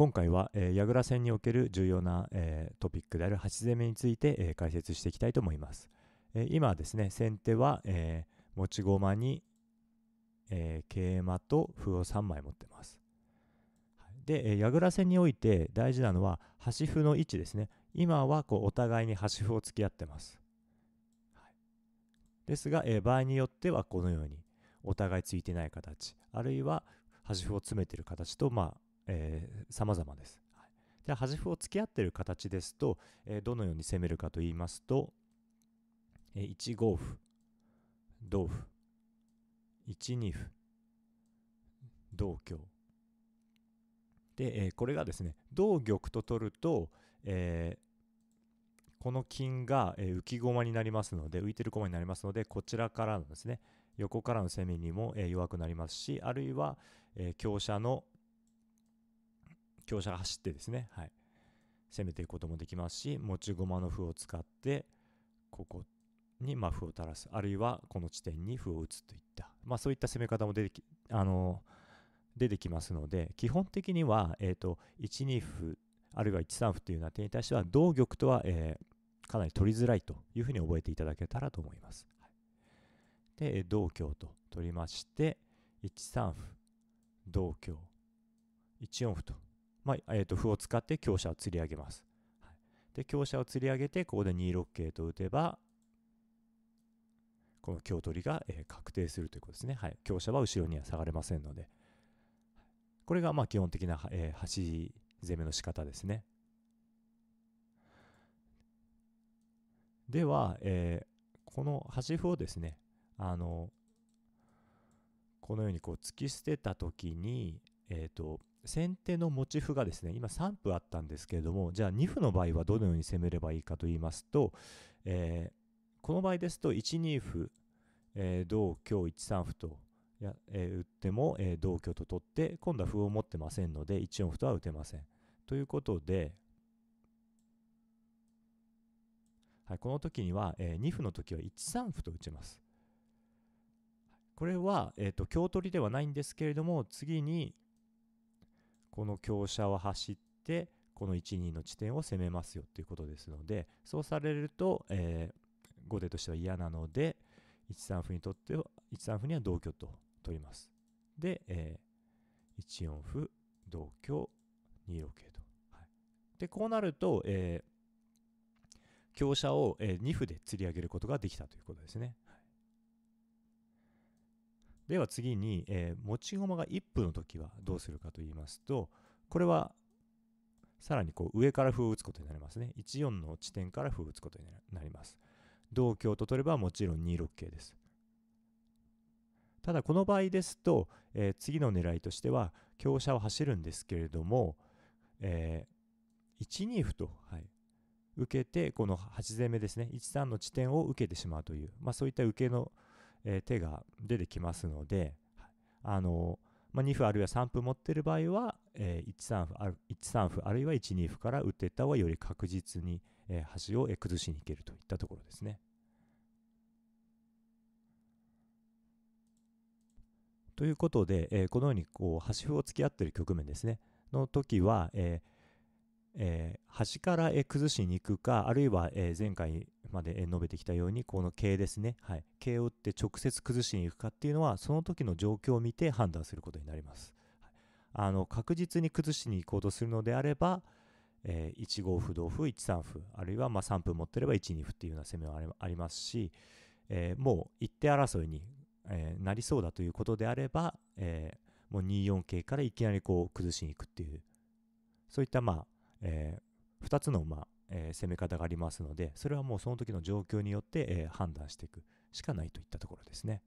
今回は、えー、矢倉戦における重要な、えー、トピックである端攻めについて、えー、解説していきたいと思います。えー、今ですね、先手は、えー、持ち駒に、えー、桂馬と歩を3枚持ってます。で、えー、矢倉戦において大事なのは端歩の位置ですね。今はこうお互いに端歩を突き合ってます。はい、ですが、えー、場合によってはこのようにお互いついてない形あるいは端歩を詰めてる形とまあえ様々です。はい、じゃあ端歩を付き合ってる形ですと、えー、どのように攻めるかと言いますと、えー、1五歩同歩1二歩同香で、えー、これがですね同玉と取ると、えー、この金が、え浮き駒になりますので浮いてる駒になりますのでこちらからのですね横からの攻めにも、え弱くなりますしあるいは、え強者の、強者が走ってですね、はい、攻めていくこともできますし持ち駒の歩を使ってここにまあ歩を垂らすあるいはこの地点に歩を打つといった、まあ、そういった攻め方も出てきあの出てきますので基本的には、えーと、1二歩あるいは1三歩というような点に対しては同玉とは、えー、かなり取りづらいというふうに覚えていただけたらと思います。で同香と取りまして1三歩同香1四歩とまあ、えー、と歩を使って強者を釣り上げます。はい、で強者を釣り上げてここで2六桂と打てばこの香取りが、えー、確定するということですね。はい、強者は後ろには下がれませんのでこれがまあ基本的な、えー、端攻めの仕方ですね。では、えー、この端歩をですねあのこのようにこう突き捨てた時に、えーと、と先手の持ち歩がですね、今3歩あったんですけれども、じゃあ2歩の場合はどのように攻めればいいかと言いますと、えー、この場合ですと1二歩、えー、同香1三歩とや、えー、打っても、えー、同香と取って、今度は歩を持ってませんので、1四歩とは打てません。ということで、はい、この時には、えー、2歩の時は1三歩と打ちます。これは、えーと香取りではないんですけれども次にこの香車を走ってこの12の地点を攻めますよということですのでそうされると、えー、後手としては嫌なので1三歩にとっては1三歩には同香と取ります。で、えー、1四歩同香2六桂と。はい、でこうなると、えー、香車を、えー、2歩で釣り上げることができたということですね。では次に、えー、持ち駒が1分の時はどうするかと言いますと、これはさらにこう上から歩を打つことになりますね。14の地点から歩を打つことになります。同香と取ればもちろん2六桂です。ただこの場合ですと、えー、次の狙いとしては香車を走るんですけれども、えー、1二歩と、はい、受けてこの8攻めですね1三の地点を受けてしまうという、まあ、そういった受けのえー、手が出てきますので、あのまあ、2歩あるいは3歩持ってる場合は、えー、1三歩ある1三歩あるいは1二歩から打ってった方がより確実に、えー、端を崩しにいけるといったところですね。ということで、えー、このようにこう端歩を突き合ってる局面ですねの時は、ええー、端から崩しに行くか、あるいは、えー、前回まで述べてきたように、この形ですね、はい、を打って直接崩しに行くかっていうのは、その時の状況を見て判断することになります。はい、あの確実に崩しに行こうとするのであれば、えー、1五歩同歩1三歩あるいはまあ3分持ってれば1二歩っていうような攻めはありますし、えー、もう一手争いに、えー、なりそうだということであれば、えー、もう2四桂からいきなりこう崩しに行くっていうそういったまあえー、2つの、まあ、えー、攻め方がありますのでそれはもうその時の状況によって、え判断していくしかないといったところですね。